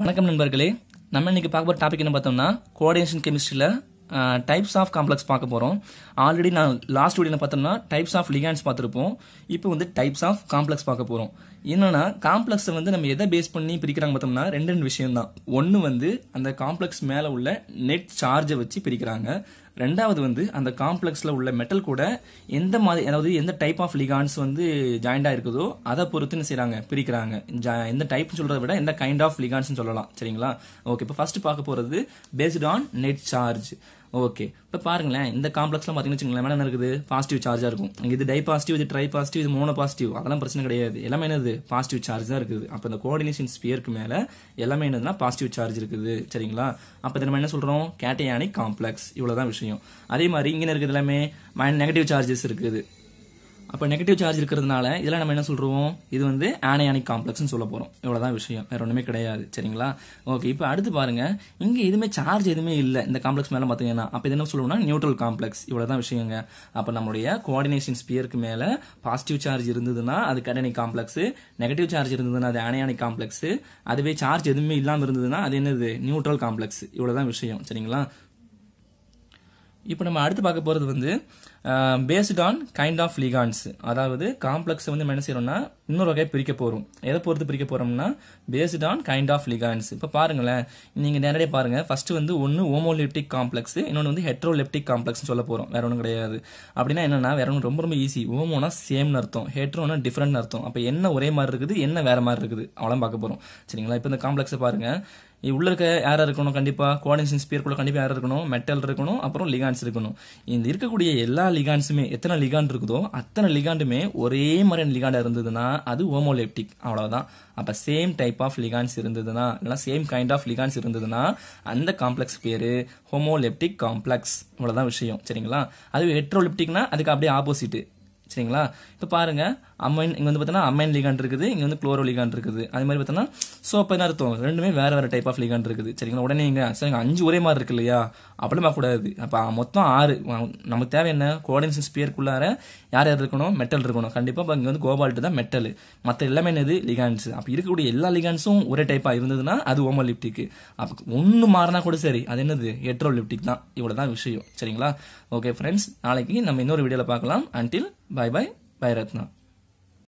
வணக்கம் நண்பர்களே நம்ம இன்றைக்கி பார்க்க போகிற டாபிக் என்ன பார்த்தோம்னா கோஆர்டினேஷன் கெமிஸ்ட்ரியில் டைப்ஸ் ஆஃப் காம்ப்ளெக்ஸ் பார்க்க போகிறோம் ஆல்ரெடி நான் லாஸ்ட் வீடியோவில் பார்த்தோம்னா டைப்ஸ் ஆஃப் லிகான்ஸ் பார்த்துருப்போம் இப்போ வந்து டைப்ஸ் ஆஃப் காம்ப்ளெக்ஸ் பார்க்க போகிறோம் என்னென்னா காம்ப்ளெக்ஸை வந்து நம்ம எதை பேஸ் பண்ணி பிரிக்கிறாங்க பார்த்தோம்னா ரெண்டு ரெண்டு விஷயம் தான் ஒன்று வந்து அந்த காம்ப்ளெக்ஸ் மேலே உள்ள நெட் சார்ஜை வச்சு பிரிக்கிறாங்க ரெண்டாவது வந்து அந்த காம்ப்ளெக்ஸில் உள்ள மெட்டல் கூட எந்த மாதிரி அதாவது எந்த டைப் ஆஃப் லிகான்ஸ் வந்து ஜாயிண்டாக இருக்குதோ அதை பொறுத்துன்னு செய்கிறாங்க பிரிக்கிறாங்க எந்த டைப்னு சொல்கிறத விட எந்த கைண்ட் ஆஃப் லிகான்ஸ்னு சொல்லலாம் சரிங்களா ஓகே இப்போ ஃபர்ஸ்ட் பார்க்க போகிறது based on net charge okay இப்போ பாருங்களேன் இந்த காம்ப்ளெக்ஸ்லாம் பார்த்தீங்கன்னு மேடம் என்ன இருக்குது பாசிட்டிவ் சார்ஜாக இருக்கும் இது டை பாசிட்டிவ் இது ட்ரை பாசிட்டிவ் இது மோனோ பாசிட்டிவ் அதெல்லாம் பிரச்சனை கிடையாது எல்லாமே என்னது பாசிட்டிவ் சார்ஜ் தான் இருக்குது அப்போ இந்த கோஆர்டினேஷன் ஸ்பியருக்கு மேலே எல்லாமே என்னதுன்னா பாசிட்டிவ் சார்ஜ் இருக்குது சரிங்களா அப்போ நம்ம என்ன சொல்கிறோம் கேட்டையானிக் காம்ப்ளெக்ஸ் இவ்வளோ தான் விஷயம் அதே மாதிரி இங்கே இருக்கிறது எல்லாமே நெகட்டிவ் சார்ஜஸ் இருக்குது அப்போ நெகட்டிவ் சார்ஜ் இருக்கிறதுனால இதில் நம்ம என்ன சொல்கிறோம் இது வந்து ஆனையானிக் காம்ப்ளெக்ஸ்னு சொல்ல போகிறோம் இவ்வளோதான் விஷயம் வேறு ஒன்றுமே கிடையாது சரிங்களா ஓகே இப்போ அடுத்து பாருங்கள் இங்கே எதுவுமே சார்ஜ் எதுவுமே இல்லை இந்த காம்ப்ளெக்ஸ் மேலே பார்த்தீங்கன்னா அப்போ இது என்ன சொல்லுவோம்னா நியூட்ரல் காம்ப்ளெக்ஸ் இவ்வளோ விஷயங்க அப்போ நம்மளுடைய கோஆர்டினேஷன் ஸ்பியருக்கு மேலே பாசிட்டிவ் சார்ஜ் இருந்ததுன்னா அது கடனிக் காம்ப்ளெக்ஸு நெகட்டிவ் சார்ஜ் இருந்ததுன்னா அது ஆனையானிக் காம்ப்ளெக்ஸு அதுவே சார்ஜ் எதுவுமே இல்லாமல் இருந்ததுன்னா அது என்னது நியூட்ரல் காம்ப்ளெக்ஸ் இவ்வளோ தான் விஷயம் சரிங்களா இப்போ நம்ம அடுத்து பார்க்க போகிறது வந்து based on kind of ligands அதாவது காம்ப்ளெக்ஸ் வந்து என்ன செய்யறோம்னா இன்னொரு வகையை பிரிக்க போகிறோம் எதை பொறுத்து பிரிக்க போகிறோம்னா based on kind of ligands இப்போ பாருங்களேன் நீங்கள் நேரடியாக பாருங்க ஃபஸ்ட்டு வந்து ஒன்று ஓமோலிப்டிக் காம்ப்ளெக்ஸ் இன்னொன்று வந்து ஹெட்ரோலெப்டிக் காம்ப்ளெக்ஸ் சொல்ல போகிறோம் வேற ஒன்றும் கிடையாது அப்படின்னா என்னென்னா வேற ஒன்று ரொம்ப ரொம்ப ஈஸி ஓமோனா சேம்னு அர்த்தம் ஹெட்ரோனா டிஃப்ரெண்ட் அர்த்தம் அப்போ என்ன ஒரே மாதிரி இருக்குது என்ன வேற மாதிரி இருக்குது அவ்வளோ பார்க்க போகிறோம் சரிங்களா இப்போ இந்த காம்ப்ளெக்ஸை பாருங்கள் உள்ள இருக்க யார இருக்கணும் கண்டிப்பாக கோஆர்டினேஷன் ஸ்பியர் கூட கண்டிப்பாக யார் இருக்கணும் மெட்டல் இருக்கணும் அப்புறம் லிகான்ஸ் இருக்கணும் இந்த இருக்கக்கூடிய எல்லா லிகான்ஸுமே எத்தனை லிகாண்ட் இருக்குதோ அத்தனை லிகாண்டுமே ஒரே மாதிரியான லிகாண்டாக இருந்ததுன்னா அது ஓமோலெப்டிக் அவ்வளோதான் அப்போ சேம் டைப் ஆஃப் லிகான்ஸ் இருந்ததுன்னா இல்லைனா சேம் கைண்ட் ஆஃப் லிகான்ஸ் இருந்ததுன்னா அந்த காம்ப்ளெக்ஸ் பேர் ஹோமோலெப்டிக் காம்ப்ளெக்ஸ் இவ்வளோதான் விஷயம் சரிங்களா அது ஹெட்ரோலிப்டிக்னா அதுக்கு அப்படியே ஆப்போசிட்டு சரிங்களா இப்போ பாருங்க அம்மைன் இங்கே வந்து பார்த்தோன்னா அம்மைன் லிகாண்ட் இருக்குது இங்கே வந்து குளோரோ லிகாண்ட் இருக்குது அது மாதிரி பார்த்தோன்னா சோப்பைன்னு அர்த்தம் ரெண்டுமே வேறு வேறு டைப் ஆஃப் லீகான் இருக்குது சரிங்களா உடனே இங்கே சரிங்க அஞ்சு ஒரே மாதிரி இருக்கு இல்லையா அப்படிலாம் கூடாது அப்போ மொத்தம் ஆறு நமக்கு தேவை என்ன கோடன்சன் ஸ்பியர்க்குள்ளார யார் யார் இருக்கணும் மெட்டல் இருக்கணும் கண்டிப்பாக இப்போ இங்கே வந்து கோபால்ட்டு தான் மெட்டல் மற்ற எல்லாமே என்னது லிகாண்ட்ஸ் அப்போ இருக்கக்கூடிய எல்லா லிகாண்ட்ஸும் ஒரே டைப்பாக இருந்ததுன்னா அது லிப்டிக்கு அப்போ ஒன்று மாறினா கூட சரி அது என்னது லிப்டிக் தான் இவ்வளோ தான் விஷயம் சரிங்களா ஓகே ஃப்ரெண்ட்ஸ் நாளைக்கு நம்ம இன்னொரு வீடியோவில் பார்க்கலாம் until bye bye bye Ratna